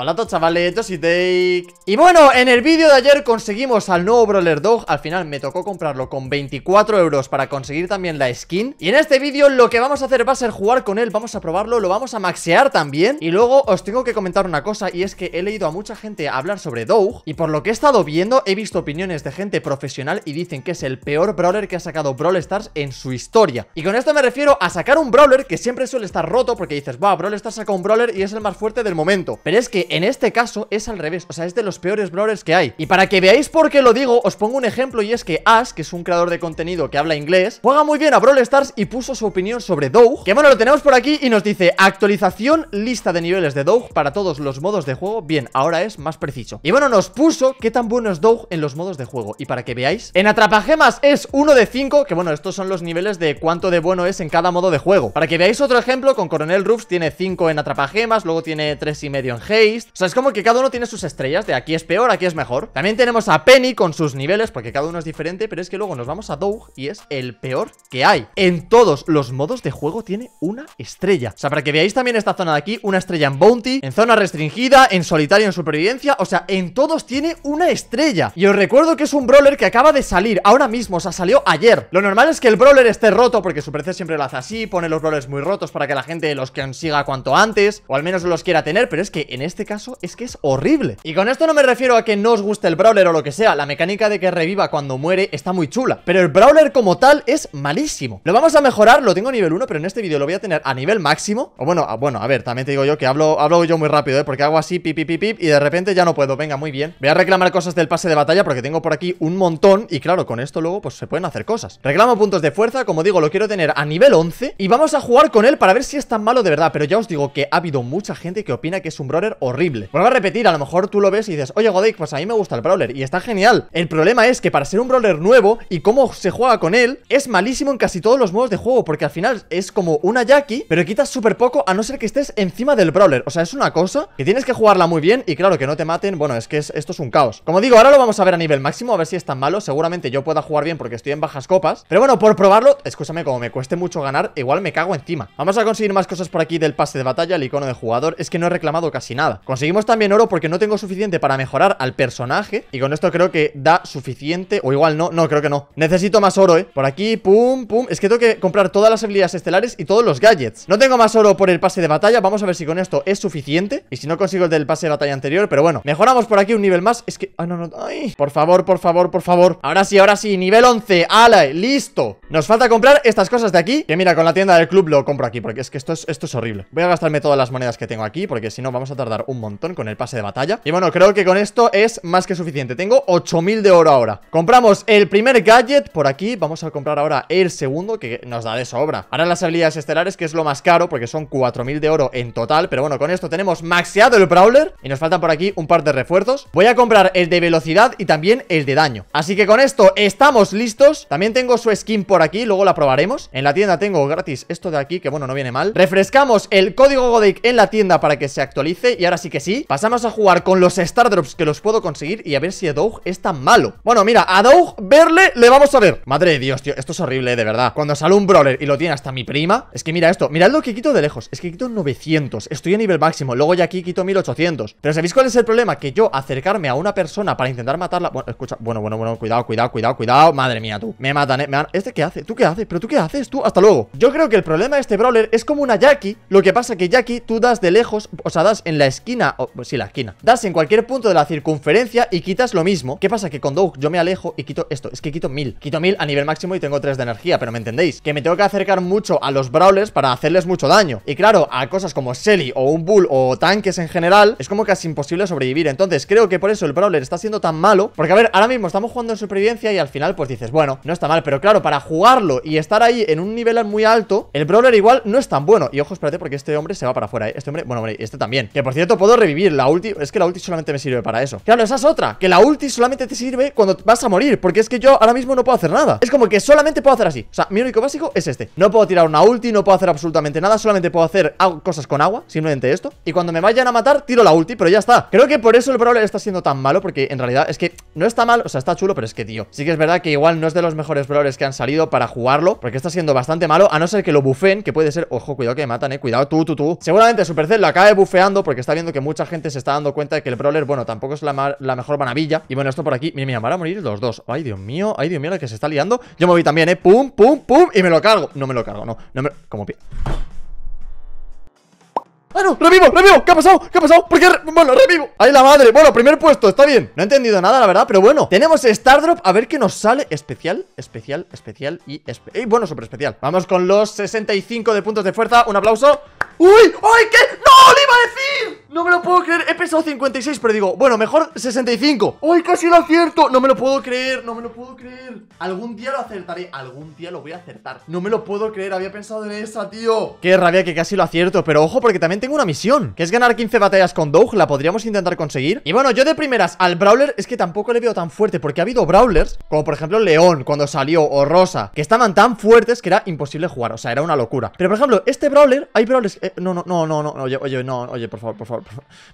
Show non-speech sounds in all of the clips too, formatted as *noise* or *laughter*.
Hola a todos chavales, yo Take Y bueno, en el vídeo de ayer conseguimos al nuevo Brawler Dog Al final me tocó comprarlo con 24 euros para conseguir también la skin Y en este vídeo lo que vamos a hacer va a ser jugar con él Vamos a probarlo, lo vamos a maxear también Y luego os tengo que comentar una cosa Y es que he leído a mucha gente hablar sobre Dog Y por lo que he estado viendo, he visto opiniones de gente profesional Y dicen que es el peor Brawler que ha sacado Brawl Stars en su historia Y con esto me refiero a sacar un Brawler que siempre suele estar roto Porque dices, va, Brawl Stars saca un Brawler y es el más fuerte del momento Pero es que en este caso es al revés, o sea, es de los peores brawlers que hay. Y para que veáis por qué lo digo, os pongo un ejemplo y es que Ash, que es un creador de contenido que habla inglés, juega muy bien a Brawl Stars y puso su opinión sobre Doug, que bueno, lo tenemos por aquí y nos dice, actualización, lista de niveles de Doug para todos los modos de juego, bien, ahora es más preciso. Y bueno, nos puso qué tan bueno es Doug en los modos de juego, y para que veáis, en atrapajemas es uno de 5, que bueno, estos son los niveles de cuánto de bueno es en cada modo de juego. Para que veáis otro ejemplo, con Coronel Roofs tiene 5 en atrapajemas luego tiene tres y medio en Haze, o sea, es como que cada uno tiene sus estrellas, de aquí es peor, aquí es mejor. También tenemos a Penny con sus niveles, porque cada uno es diferente, pero es que luego nos vamos a Doug y es el peor que hay. En todos los modos de juego tiene una estrella. O sea, para que veáis también esta zona de aquí, una estrella en Bounty, en zona restringida, en solitario, en supervivencia, o sea, en todos tiene una estrella. Y os recuerdo que es un brawler que acaba de salir ahora mismo, o sea, salió ayer. Lo normal es que el brawler esté roto, porque Supercell siempre lo hace así, pone los brawlers muy rotos para que la gente los consiga cuanto antes, o al menos los quiera tener, pero es que en este este caso es que es horrible. Y con esto no me refiero a que no os guste el Brawler o lo que sea, la mecánica de que reviva cuando muere está muy chula, pero el Brawler como tal es malísimo. Lo vamos a mejorar, lo tengo a nivel 1, pero en este vídeo lo voy a tener a nivel máximo. O bueno, a, bueno, a ver, también te digo yo que hablo, hablo yo muy rápido, ¿eh? porque hago así, pip, pip, pip, y de repente ya no puedo. Venga, muy bien. Voy a reclamar cosas del pase de batalla porque tengo por aquí un montón y claro, con esto luego pues se pueden hacer cosas. Reclamo puntos de fuerza, como digo, lo quiero tener a nivel 11 y vamos a jugar con él para ver si es tan malo de verdad, pero ya os digo que ha habido mucha gente que opina que es un Brawler o horrible. Vuelvo a repetir, a lo mejor tú lo ves y dices, oye Godek, pues a mí me gusta el brawler y está genial. El problema es que para ser un brawler nuevo y cómo se juega con él, es malísimo en casi todos los modos de juego, porque al final es como una Jackie, pero quitas súper poco a no ser que estés encima del brawler. O sea, es una cosa que tienes que jugarla muy bien y claro, que no te maten, bueno, es que esto es un caos. Como digo, ahora lo vamos a ver a nivel máximo, a ver si es tan malo. Seguramente yo pueda jugar bien porque estoy en bajas copas, pero bueno, por probarlo, escúchame, como me cueste mucho ganar, igual me cago encima. Vamos a conseguir más cosas por aquí del pase de batalla, el icono de jugador, es que no he reclamado casi nada. Conseguimos también oro porque no tengo suficiente para mejorar al personaje. Y con esto creo que da suficiente. O igual no, no, creo que no. Necesito más oro, ¿eh? Por aquí, pum, pum. Es que tengo que comprar todas las habilidades estelares y todos los gadgets. No tengo más oro por el pase de batalla. Vamos a ver si con esto es suficiente. Y si no consigo el del pase de batalla anterior. Pero bueno, mejoramos por aquí un nivel más. Es que... Ay, ah, no, no. Ay. Por favor, por favor, por favor. Ahora sí, ahora sí. Nivel 11. ¡Ala! ¡Listo! Nos falta comprar estas cosas de aquí Que mira, con la tienda del club lo compro aquí Porque es que esto es, esto es horrible Voy a gastarme todas las monedas que tengo aquí Porque si no vamos a tardar un montón con el pase de batalla Y bueno, creo que con esto es más que suficiente Tengo 8000 de oro ahora Compramos el primer gadget por aquí Vamos a comprar ahora el segundo que nos da de sobra Ahora las habilidades estelares que es lo más caro Porque son 4000 de oro en total Pero bueno, con esto tenemos maxeado el Brawler Y nos faltan por aquí un par de refuerzos Voy a comprar el de velocidad y también el de daño Así que con esto estamos listos También tengo su skin por por aquí, luego la probaremos En la tienda tengo gratis esto de aquí, que bueno, no viene mal Refrescamos el código Godek en la tienda para que se actualice Y ahora sí que sí, pasamos a jugar con los stardrops que los puedo conseguir Y a ver si Doug es tan malo Bueno, mira, a Doug verle le vamos a ver Madre de Dios, tío, esto es horrible, de verdad Cuando sale un brawler y lo tiene hasta mi prima Es que mira esto, mirad lo que quito de lejos Es que quito 900, estoy a nivel máximo Luego ya aquí quito 1800 Pero ¿sabéis cuál es el problema? Que yo acercarme a una persona para intentar matarla Bueno, escucha, bueno, bueno, bueno, cuidado, cuidado, cuidado, cuidado Madre mía, tú, me matan, eh, me ¿Este qué ¿Tú qué haces? ¿Pero tú qué haces? Tú, hasta luego Yo creo que el problema de este brawler es como una Jackie Lo que pasa que Jackie tú das de lejos O sea, das en la esquina, o pues sí, la esquina Das en cualquier punto de la circunferencia y quitas lo mismo ¿Qué pasa? Que con Doug yo me alejo y quito esto Es que quito mil, quito mil a nivel máximo y tengo 3 de energía Pero me entendéis, que me tengo que acercar mucho a los brawlers para hacerles mucho daño Y claro, a cosas como Shelly o un Bull o tanques en general Es como casi imposible sobrevivir Entonces creo que por eso el brawler está siendo tan malo Porque a ver, ahora mismo estamos jugando en supervivencia y al final pues dices Bueno, no está mal, pero claro, para jugar jugarlo y estar ahí en un nivel muy alto, el brawler igual no es tan bueno. Y ojo, espérate, porque este hombre se va para afuera, ¿eh? Este hombre, bueno, hombre, este también. Que por cierto, puedo revivir la ulti. Es que la ulti solamente me sirve para eso. Claro, esa es otra. Que la ulti solamente te sirve cuando vas a morir. Porque es que yo ahora mismo no puedo hacer nada. Es como que solamente puedo hacer así. O sea, mi único básico es este. No puedo tirar una ulti, no puedo hacer absolutamente nada. Solamente puedo hacer cosas con agua. Simplemente esto. Y cuando me vayan a matar, tiro la ulti, pero ya está. Creo que por eso el brawler está siendo tan malo. Porque en realidad es que no está mal. O sea, está chulo, pero es que, tío. Sí que es verdad que igual no es de los mejores brawlers que han salido para jugarlo Porque está siendo bastante malo, a no ser que lo bufeen Que puede ser, ojo, cuidado que me matan, eh, cuidado tú, tú, tú Seguramente Supercell lo acabe bufeando porque está viendo que mucha gente se está dando cuenta de que el brawler Bueno, tampoco es la, la mejor maravilla Y bueno, esto por aquí, mira, mira, van a morir los dos Ay, Dios mío, ay, Dios mío, el que se está liando Yo me voy también, eh, pum, pum, pum, y me lo cargo No me lo cargo, no, no me... Como pie ¡Ah, no! ¡Revivo! ¡Revivo! ¿Qué ha pasado? ¿Qué ha pasado? ¿Por qué? bueno, revivo. ¡Ay, la madre! Bueno, primer puesto, está bien. No he entendido nada, la verdad, pero bueno. Tenemos Stardrop, a ver qué nos sale. Especial, especial, especial y, bueno, súper especial. Vamos con los 65 de puntos de fuerza. Un aplauso. ¡Uy! ¡Ay, qué! ¡No! ¡Le iba a decir! No me lo puedo creer, he pensado 56 Pero digo, bueno, mejor 65 ¡Ay, casi lo acierto! No me lo puedo creer, no me lo puedo creer Algún día lo acertaré, algún día lo voy a acertar No me lo puedo creer, había pensado en esa, tío Qué rabia que casi lo acierto Pero ojo, porque también tengo una misión Que es ganar 15 batallas con Doug, la podríamos intentar conseguir Y bueno, yo de primeras al Brawler es que tampoco le veo tan fuerte Porque ha habido Brawlers, como por ejemplo León Cuando salió, o Rosa, que estaban tan fuertes Que era imposible jugar, o sea, era una locura Pero por ejemplo, este Brawler, hay Brawlers eh, No, no, no, no, no, oye, oye, no, oye, por favor, por favor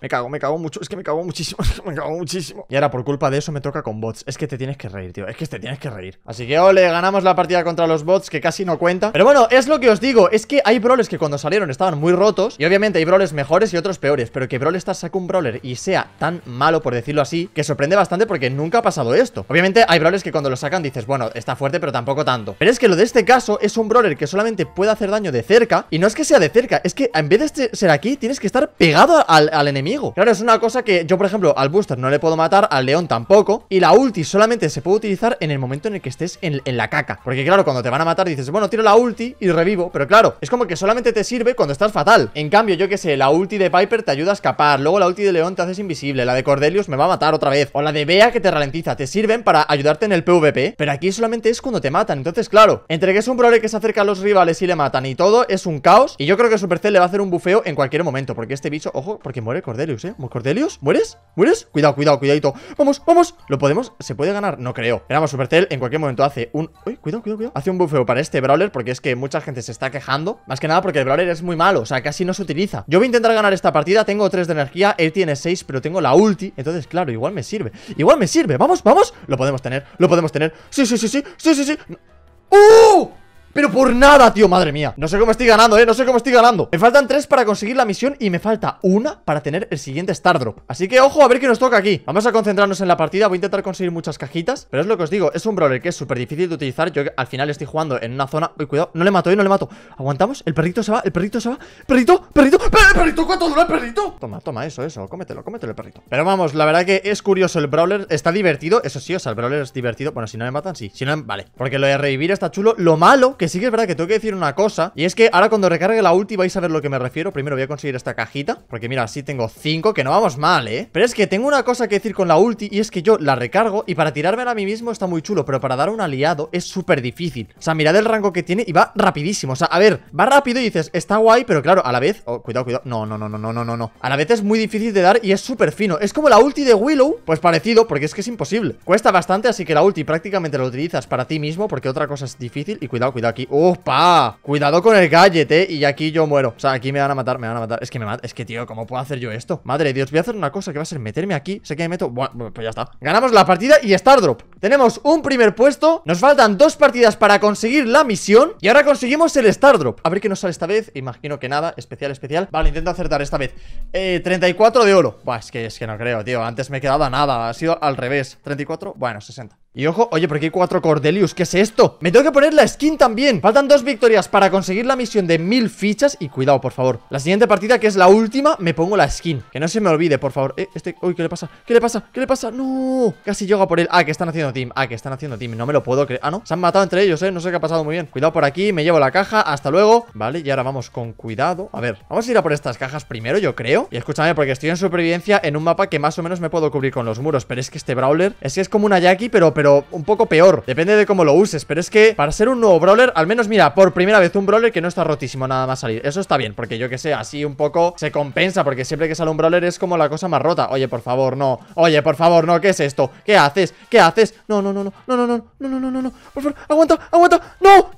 me cago, me cago mucho. Es que me cago muchísimo. *laughs* me cago muchísimo. Y ahora, por culpa de eso, me toca con bots. Es que te tienes que reír, tío. Es que te tienes que reír. Así que, ole, ganamos la partida contra los bots, que casi no cuenta. Pero bueno, es lo que os digo. Es que hay brawlers que cuando salieron estaban muy rotos. Y obviamente hay brawlers mejores y otros peores. Pero que Brawl Stars saque un brawler y sea tan malo, por decirlo así, que sorprende bastante porque nunca ha pasado esto. Obviamente hay brawlers que cuando lo sacan dices, bueno, está fuerte, pero tampoco tanto. Pero es que lo de este caso es un brawler que solamente puede hacer daño de cerca. Y no es que sea de cerca, es que en vez de este ser aquí, tienes que estar pegado a al, enemigo Claro, es una cosa que yo, por ejemplo, al booster no le puedo matar Al león tampoco Y la ulti solamente se puede utilizar en el momento en el que estés en, la caca Porque claro, cuando te van a matar dices Bueno, tiro la ulti y revivo Pero claro, es como que solamente te sirve cuando estás fatal En cambio, yo que sé, la ulti de Piper te ayuda a escapar Luego la ulti de León te haces invisible La de Cordelius me va a matar otra vez O la de Bea que te ralentiza Te sirven para ayudarte en el PvP Pero aquí solamente es cuando te matan Entonces, claro, entre que es un prole que se acerca a los rivales y le matan y todo, es un caos Y yo creo que Supercell le va a hacer un bufeo en cualquier momento Porque este bicho, ojo, porque muere Cordelius, ¿eh? ¿Cordelius? ¿Mueres? ¿Mueres? Cuidado, cuidado, cuidadito ¡Vamos, vamos! ¿Lo podemos? ¿Se puede ganar? No creo Éramos Supercell en cualquier momento hace un... ¡Uy! Cuidado, cuidado, cuidado Hace un bufeo para este Brawler Porque es que mucha gente se está quejando Más que nada porque el Brawler es muy malo O sea, casi no se utiliza Yo voy a intentar ganar esta partida Tengo 3 de energía Él tiene 6 Pero tengo la ulti Entonces, claro, igual me sirve Igual me sirve ¡Vamos, vamos! Lo podemos tener Lo podemos tener Sí, sí, sí, sí Sí, sí, sí ¡Uh! por nada, tío, madre mía No sé cómo estoy ganando, eh, no sé cómo estoy ganando Me faltan tres para conseguir la misión y me falta una para tener el siguiente Star Drop Así que ojo a ver qué nos toca aquí Vamos a concentrarnos en la partida, voy a intentar conseguir muchas cajitas Pero es lo que os digo, es un brawler que es súper difícil de utilizar Yo al final estoy jugando en una zona Uy, cuidado, no le mato, y eh, no le mato Aguantamos, el perrito se va, el perrito se va Perrito, perrito, perrito, ¿cuánto dura el perrito? Toma, toma, eso, eso, cómetelo, cómetelo el perrito Pero vamos, la verdad que es curioso el brawler Está divertido, eso sí, o sea, el brawler es divertido Bueno, si no me matan, sí, si no, vale Porque lo de revivir está chulo Lo malo, que sigue verdad que tengo que decir una cosa Y es que ahora cuando recargue la ulti vais a ver lo que me refiero Primero voy a conseguir esta cajita Porque mira, así tengo 5, que no vamos mal, ¿eh? Pero es que tengo una cosa que decir con la ulti Y es que yo la recargo y para tirarme a mí mismo está muy chulo Pero para dar un aliado es súper difícil O sea, mirad el rango que tiene y va rapidísimo O sea, a ver, va rápido y dices, está guay Pero claro, a la vez, oh, cuidado, cuidado No, no, no, no, no, no, no A la vez es muy difícil de dar y es súper fino Es como la ulti de Willow, pues parecido, porque es que es imposible Cuesta bastante, así que la ulti prácticamente la utilizas para ti mismo Porque otra cosa es difícil Y cuidado, cuidado aquí, ¡Upa! Cuidado con el gadget, ¿eh? Y aquí yo muero. O sea, aquí me van a matar, me van a matar. Es que me mata. Es que, tío, ¿cómo puedo hacer yo esto? Madre de Dios, voy a hacer una cosa que va a ser meterme aquí. Sé que me meto. Bueno, pues ya está. Ganamos la partida y Star Drop. Tenemos un primer puesto. Nos faltan dos partidas para conseguir la misión. Y ahora conseguimos el Star Drop. A ver qué nos sale esta vez. Imagino que nada. Especial, especial. Vale, intento acertar esta vez. Eh, 34 de oro. Buah, es que, es que no creo, tío. Antes me quedaba nada. Ha sido al revés. 34. Bueno, 60. Y ojo, oye, porque hay cuatro Cordelius, ¿qué es esto? Me tengo que poner la skin también Faltan dos victorias para conseguir la misión de mil fichas Y cuidado, por favor La siguiente partida, que es la última, me pongo la skin Que no se me olvide, por favor eh, este... Uy, ¿qué le pasa? ¿Qué le pasa? ¿Qué le pasa? ¡No! Casi llego a por él Ah, que están haciendo team Ah, que están haciendo team No me lo puedo creer Ah, no, se han matado entre ellos, eh No sé qué ha pasado muy bien Cuidado por aquí, me llevo la caja Hasta luego Vale, y ahora vamos con cuidado A ver, vamos a ir a por estas cajas primero, yo creo Y escúchame, porque estoy en supervivencia en un mapa que más o menos me puedo cubrir con los muros Pero es que este Brawler, es que es como una Jackie, pero pero un poco peor Depende de cómo lo uses, pero es que para ser un nuevo brawler Al menos, mira, por primera vez un brawler que no está rotísimo nada más salir Eso está bien, porque yo que sé, así un poco se compensa Porque siempre que sale un brawler es como la cosa más rota Oye, por favor, no, oye, por favor, no, ¿qué es esto? ¿Qué haces? ¿Qué haces? No, no, no, no, no, no, no, no, no, no, no Por favor, aguanta, aguanta, no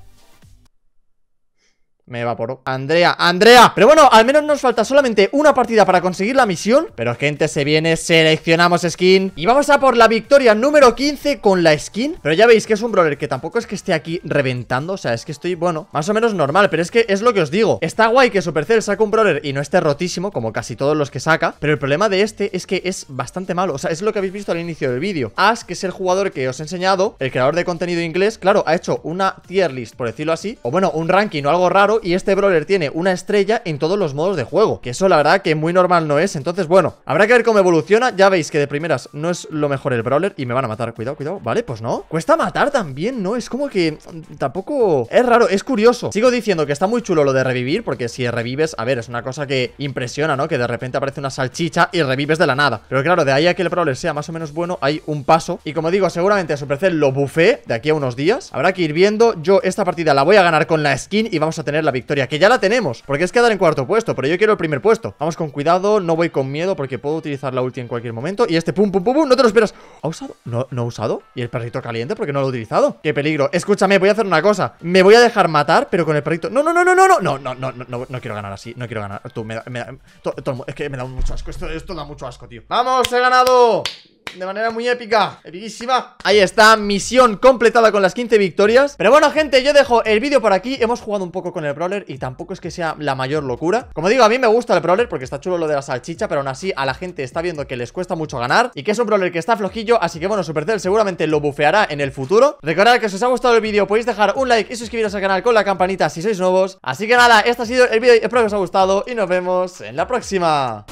me evaporó Andrea, Andrea Pero bueno, al menos nos falta solamente una partida para conseguir la misión Pero gente, se viene, seleccionamos skin Y vamos a por la victoria número 15 con la skin Pero ya veis que es un brawler que tampoco es que esté aquí reventando O sea, es que estoy, bueno, más o menos normal Pero es que es lo que os digo Está guay que Supercell saque un brawler y no esté rotísimo Como casi todos los que saca Pero el problema de este es que es bastante malo O sea, es lo que habéis visto al inicio del vídeo Ash, que es el jugador que os he enseñado El creador de contenido inglés, claro, ha hecho una tier list, por decirlo así O bueno, un ranking o algo raro y este brawler tiene una estrella en todos los modos de juego, que eso la verdad que muy normal no es, entonces bueno, habrá que ver cómo evoluciona, ya veis que de primeras no es lo mejor el brawler y me van a matar, cuidado, cuidado, vale, pues no, cuesta matar también, ¿no? Es como que tampoco, es raro, es curioso, sigo diciendo que está muy chulo lo de revivir, porque si revives, a ver, es una cosa que impresiona, ¿no? Que de repente aparece una salchicha y revives de la nada, pero claro, de ahí a que el brawler sea más o menos bueno, hay un paso, y como digo, seguramente a su Supercell lo bufé de aquí a unos días, habrá que ir viendo, yo esta partida la voy a ganar con la skin y vamos a tener la victoria, que ya la tenemos, porque es quedar en cuarto puesto, pero yo quiero el primer puesto. Vamos con cuidado, no voy con miedo porque puedo utilizar la ulti en cualquier momento. Y este pum, pum, pum, pum, no te lo esperas. ¿Ha usado? No, no ha usado. ¿Y el perrito caliente? porque no lo he utilizado? ¡Qué peligro! Escúchame, voy a hacer una cosa. Me voy a dejar matar, pero con el perrito. No, no, no, no, no, no, no, no, no, no, no quiero ganar así. No quiero ganar. Tú, me da, me es que me da mucho asco. Esto, esto da mucho asco, tío. ¡Vamos! ¡He ganado! de manera muy épica Epiquísima Ahí está, misión completada con las 15 victorias Pero bueno, gente, yo dejo el vídeo por aquí Hemos jugado un poco con el brawler y tampoco es que sea la mayor locura Como digo, a mí me gusta el brawler porque está chulo lo de la salchicha Pero aún así a la gente está viendo que les cuesta mucho ganar Y que es un brawler que está flojillo Así que bueno, Supercell seguramente lo bufeará en el futuro Recordad que si os ha gustado el vídeo podéis dejar un like y suscribiros al canal con la campanita si sois nuevos Así que nada, este ha sido el vídeo, espero que os haya gustado y nos vemos en la próxima